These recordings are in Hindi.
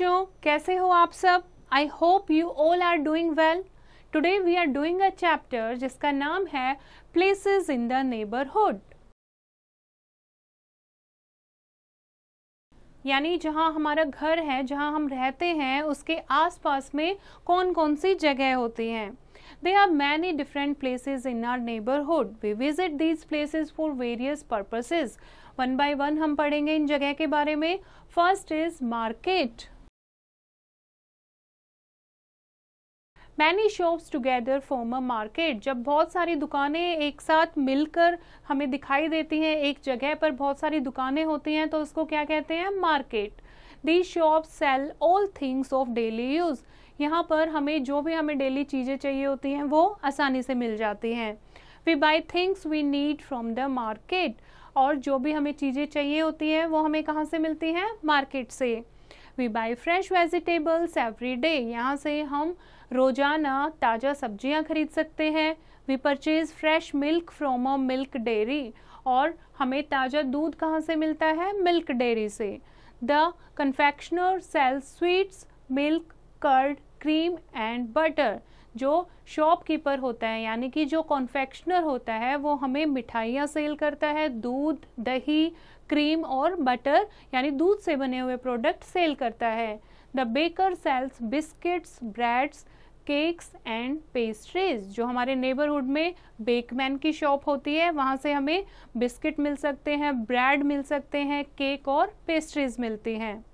बच्चों कैसे हो आप सब I hope you all are doing well today we are doing a chapter जिसका नाम है प्लेसेस इन द नेबरहुड यानी जहां हमारा घर है जहां हम रहते हैं उसके आसपास में कौन कौन सी जगह होती हैं दे are many different places in our neighbourhood we visit these places for various purposes one by one हम पढ़ेंगे इन जगह के बारे में first is market many shops together form a market जब बहुत सारी दुकानें एक साथ मिलकर हमें दिखाई देती हैं एक जगह पर बहुत सारी दुकानें होती हैं तो उसको क्या कहते हैं market the shops sell all things of daily use यहाँ पर हमें जो भी हमें डेली चीज़ें चाहिए होती हैं वो आसानी से मिल जाती हैं we buy things we need from the market और जो भी हमें चीज़ें चाहिए होती हैं वो हमें कहाँ से मिलती हैं मार्केट से we buy fresh vegetables every day यहाँ से हम रोज़ाना ताज़ा सब्जियाँ खरीद सकते हैं we purchase fresh milk from a milk dairy और हमें ताज़ा दूध कहाँ से मिलता है मिल्क डेयरी से the confectioner sell sweets milk curd cream and butter जो शॉपकीपर होता है यानी कि जो कॉन्फेक्शनर होता है वो हमें मिठाइयाँ सेल करता है दूध दही क्रीम और बटर यानी दूध से बने हुए प्रोडक्ट सेल करता है the baker sells biscuits breads cakes and pastries जो हमारे नेबरहुड में बेकमैन की शॉप होती है वहाँ से हमें बिस्किट मिल सकते हैं ब्रेड मिल सकते हैं केक और पेस्ट्रीज मिलती हैं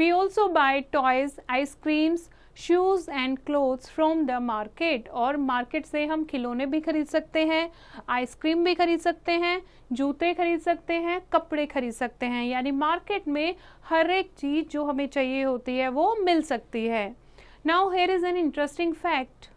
We also buy toys, ice creams, shoes and clothes from the market और मार्केट से हम खिलौने भी खरीद सकते हैं आइसक्रीम भी खरीद सकते हैं जूते खरीद सकते हैं कपड़े खरीद सकते हैं यानी मार्केट में हर एक चीज़ जो हमें चाहिए होती है वो मिल सकती है now here is an interesting fact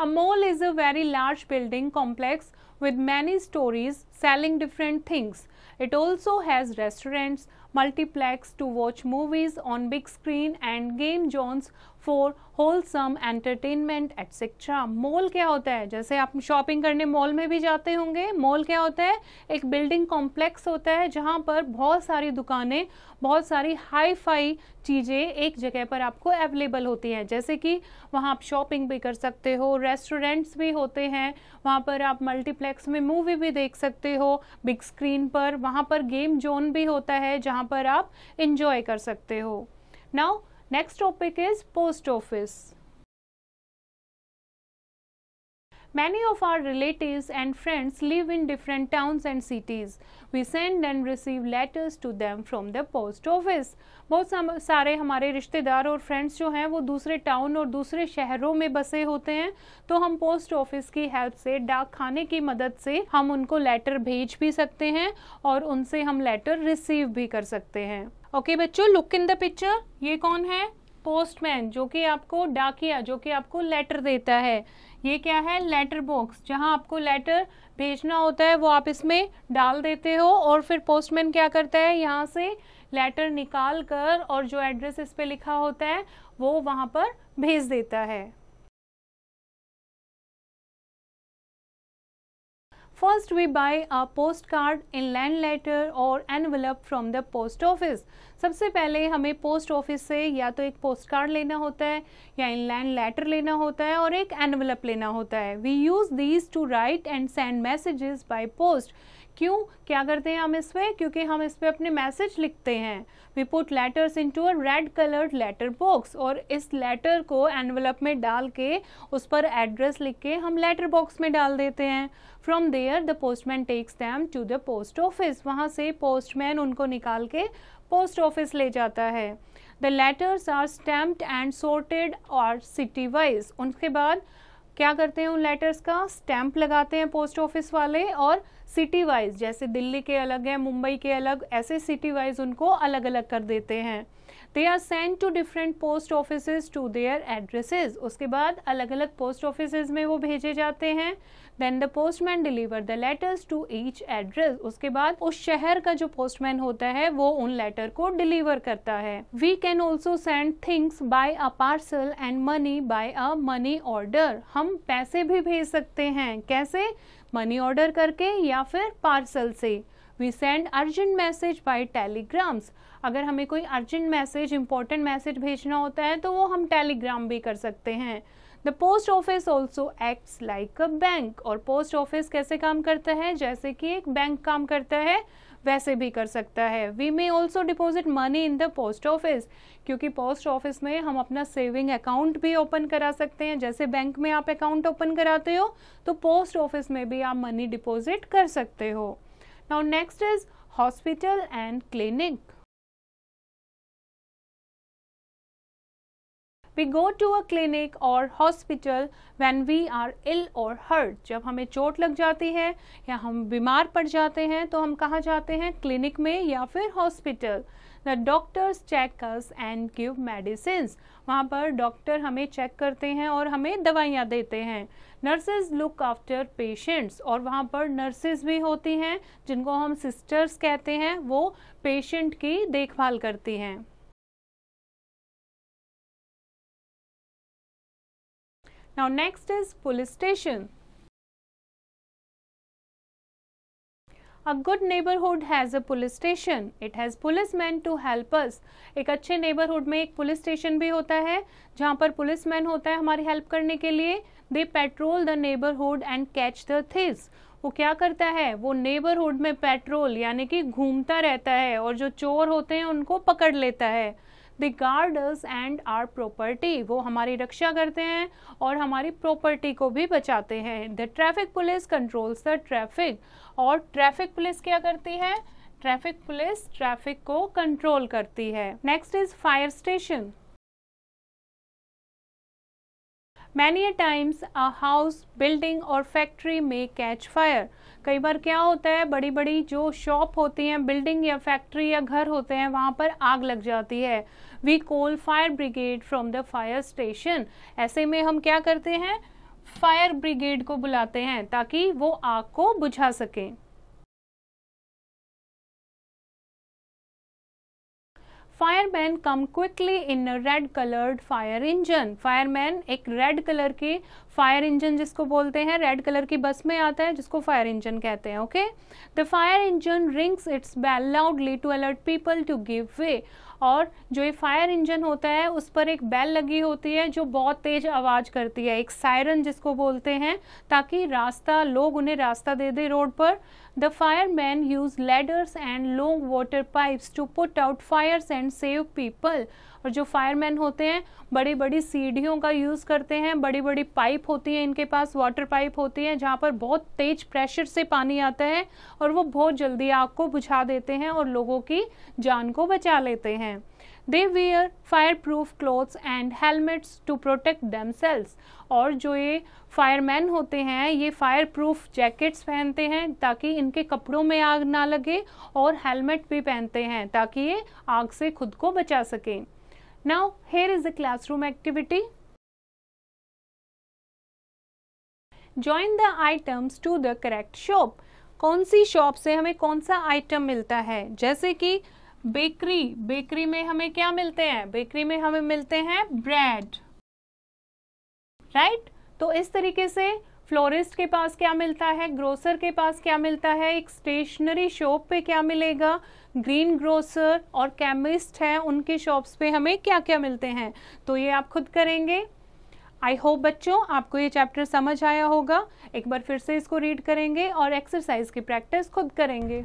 a mall is a very large building complex with many storeys selling different things It also has restaurants, multiplex to watch movies on big screen and game zones for wholesome entertainment etcetera mall क्या होता है जैसे आप शॉपिंग करने मॉल में भी जाते होंगे मॉल क्या होता है एक बिल्डिंग कॉम्प्लेक्स होता है जहाँ पर बहुत सारी दुकानें बहुत सारी हाई फाई चीज़ें एक जगह पर आपको अवेलेबल होती हैं जैसे कि वहाँ आप शॉपिंग भी कर सकते हो रेस्टोरेंट्स भी होते हैं वहाँ पर आप मल्टीप्लेक्स में मूवी भी देख सकते हो बिग स्क्रीन पर वहाँ पर गेम जोन भी होता है जहाँ पर आप इन्जॉय कर सकते हो now Next topic is post office. Many of our relatives and friends live in different towns and cities. We send and receive letters to them from the post office. बहुत सारे हमारे रिश्तेदार और फ्रेंड्स जो हैं वो दूसरे टाउन और दूसरे शहरों में बसे होते हैं तो हम पोस्ट ऑफिस की हेल्प से डाक खाने की मदद से हम उनको लेटर भेज भी सकते हैं और उनसे हम लेटर रिसीव भी कर सकते हैं ओके okay, बच्चों लुक इन द पिक्चर ये कौन है पोस्टमैन जो कि आपको डाकिया जो कि आपको लेटर देता है ये क्या है लेटर बॉक्स जहाँ आपको लेटर भेजना होता है वो आप इसमें डाल देते हो और फिर पोस्टमैन क्या करता है यहाँ से लेटर निकाल कर और जो एड्रेस इस पर लिखा होता है वो वहाँ पर भेज देता है first we buy a postcard inland letter और envelope from the post office सबसे पहले हमें पोस्ट ऑफिस से या तो एक पोस्ट कार्ड लेना होता है या इनलैंड लेटर लेना होता है और एक एनवलप लेना होता है we use these to write and send messages by post क्यों क्या करते हैं हम इस पर क्योंकि हम इस पर अपने मैसेज लिखते हैं we put letters into a red coloured letter box और इस लेटर को एनवलप में डाल के उस पर एड्रेस लिख के हम लेटर बॉक्स में डाल देते हैं from there the postman takes them to the post office वहाँ से पोस्टमैन उनको निकाल के पोस्ट ऑफिस ले जाता है the letters are stamped and sorted और सिटी वाइज उनके बाद क्या करते हैं उन लेटर्स का स्टैंप लगाते हैं पोस्ट ऑफिस वाले और सिटी वाइज जैसे दिल्ली के अलग है मुंबई के अलग ऐसे सिटी वाइज उनको अलग अलग कर देते हैं दे are send to different post office to their addresses उसके बाद अलग अलग पोस्ट ऑफिस में वो भेजे जाते हैं then the postman deliver the letters to each address उसके बाद उस शहर का जो पोस्टमैन होता है वो उन लेटर को डिलीवर करता है we can also send things by a parcel and money by a money order हम हम पैसे भी भेज सकते हैं कैसे मनी ऑर्डर करके या फिर पार्सल से we send urgent message by telegrams अगर हमें कोई अर्जेंट मैसेज इंपॉर्टेंट मैसेज भेजना होता है तो वो हम टेलीग्राम भी कर सकते हैं the post office also acts like a bank और पोस्ट ऑफिस कैसे काम करता है जैसे कि एक बैंक काम करता है वैसे भी कर सकता है we may also deposit money in the post office क्योंकि पोस्ट ऑफिस में हम अपना सेविंग अकाउंट भी ओपन करा सकते हैं जैसे बैंक में आप अकाउंट ओपन कराते हो तो पोस्ट ऑफिस में भी आप मनी डिपॉजिट कर सकते हो now next is hospital and clinic we go to a clinic or hospital when we are ill or hurt जब हमें चोट लग जाती है या हम बीमार पड़ जाते हैं तो हम कहाँ जाते हैं क्लिनिक में या फिर hospital the doctors check us and give medicine वहाँ पर डॉक्टर हमें चेक करते हैं और हमें दवाइयाँ देते हैं नर्सेज लुक आफ्टर पेशेंट्स और वहाँ पर नर्सेज भी होती हैं जिनको हम सिस्टर्स कहते हैं वो पेशेंट की देखभाल करती हैं Now next is police station. A good neighborhood has a police station. It has policemen to help us. एक अच्छे neighborhood में एक police station भी होता है जहाँ पर policeman होता है हमारी help करने के लिए They patrol the neighborhood and catch the thieves. वो क्या करता है वो नेबरहुड में पेट्रोल यानी कि घूमता रहता है और जो चोर होते हैं उनको पकड़ लेता है they guard us and our property वो हमारी रक्षा करते हैं और हमारी प्रॉपर्टी को भी बचाते हैं the traffic police controls the traffic और ट्रैफिक पुलिस क्या करती है ट्रैफिक पुलिस ट्रैफिक को कंट्रोल करती है next is fire station many a times a house building और फैक्ट्री में कैच फायर कई बार क्या होता है बड़ी बड़ी जो शॉप होती हैं बिल्डिंग या फैक्ट्री या घर होते हैं वहाँ पर आग लग जाती है we call fire brigade from the fire station ऐसे में हम क्या करते हैं फायर ब्रिगेड को बुलाते हैं ताकि वो आग को बुझा सकें fireman come quickly in red coloured fire engine fireman एक रेड कलर की फायर इंजन जिसको बोलते हैं रेड कलर की बस में आता है जिसको फायर इंजन कहते हैं okay the fire engine rings its bell loudly to alert people to give way और जो ये फायर इंजन होता है उस पर एक बेल लगी होती है जो बहुत तेज़ आवाज़ करती है एक सायरन जिसको बोलते हैं ताकि रास्ता लोग उन्हें रास्ता दे दे रोड पर the fireman use ladders and long water pipes to put out fires and save people और जो फायरमैन होते हैं बड़ी बड़ी सीढ़ियों का यूज़ करते हैं बड़ी बड़ी पाइप होती है इनके पास वाटर पाइप होती है जहाँ पर बहुत तेज प्रेशर से पानी आता है और वो बहुत जल्दी आग को बुझा देते हैं और लोगों की जान को बचा लेते हैं they wear fireproof clothes and helmets to protect themselves और जो ये फायरमैन होते हैं ये फायर प्रूफ जैकेट्स पहनते हैं ताकि इनके कपड़ों में आग ना लगे और हेलमेट भी पहनते हैं ताकि ये आग से खुद को बचा सकें Now, here is the classroom activity. Join the items to the correct shop. कौन सी शॉप से हमें कौन सा आइटम मिलता है जैसे कि बेकरी बेकरी में हमें क्या मिलते हैं बेकरी में हमें मिलते हैं ब्रेड राइट right? तो इस तरीके से फ्लोरिस्ट के पास क्या मिलता है ग्रोसर के पास क्या मिलता है एक स्टेशनरी शॉप पे क्या मिलेगा ग्रीन ग्रोसर और केमिस्ट हैं उनके शॉप्स पे हमें क्या क्या मिलते हैं तो ये आप खुद करेंगे आई होप बच्चों आपको ये चैप्टर समझ आया होगा एक बार फिर से इसको रीड करेंगे और एक्सरसाइज की प्रैक्टिस खुद करेंगे